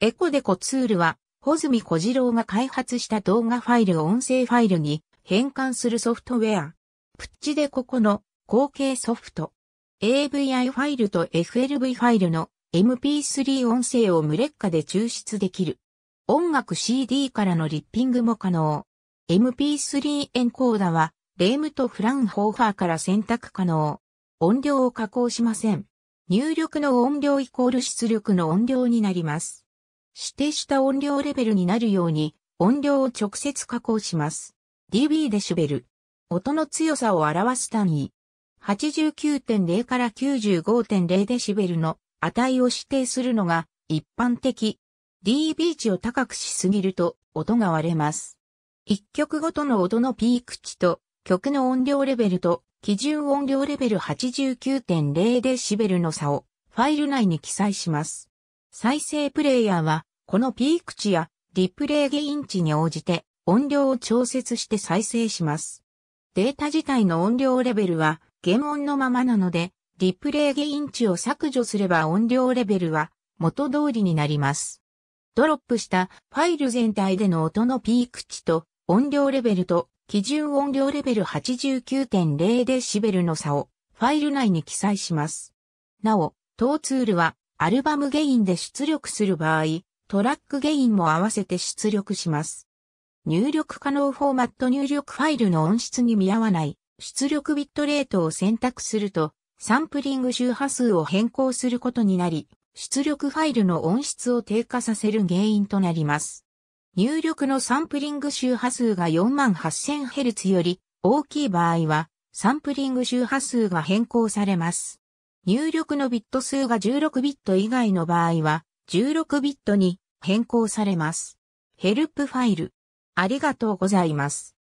エコデコツールは、穂積小次郎が開発した動画ファイルを音声ファイルに変換するソフトウェア。プッチデコこの後継ソフト。AVI ファイルと FLV ファイルの MP3 音声を無劣化で抽出できる。音楽 CD からのリッピングも可能。MP3 エンコーダは、レームとフランホーファーから選択可能。音量を加工しません。入力の音量イコール出力の音量になります。指定した音量レベルになるように音量を直接加工します。dB デシベル。音の強さを表す単位。89.0から95.0デシベルの値を指定するのが一般的。dB 値を高くしすぎると音が割れます。一曲ごとの音のピーク値と曲の音量レベルと基準音量レベル89.0デシベルの差をファイル内に記載します。再生プレイヤーは、このピーク値やディプレイゲイン値に応じて音量を調節して再生します。データ自体の音量レベルは原音のままなので、ディプレイゲイン値を削除すれば音量レベルは元通りになります。ドロップしたファイル全体での音のピーク値と音量レベルと基準音量レベル 89.0dB の差をファイル内に記載します。なお、当ツールはアルバムゲインで出力する場合、トラックゲインも合わせて出力します。入力可能フォーマット入力ファイルの音質に見合わない出力ビットレートを選択すると、サンプリング周波数を変更することになり、出力ファイルの音質を低下させる原因となります。入力のサンプリング周波数が 48000Hz より大きい場合は、サンプリング周波数が変更されます。入力のビット数が16ビット以外の場合は、16ビットに変更されます。ヘルプファイル。ありがとうございます。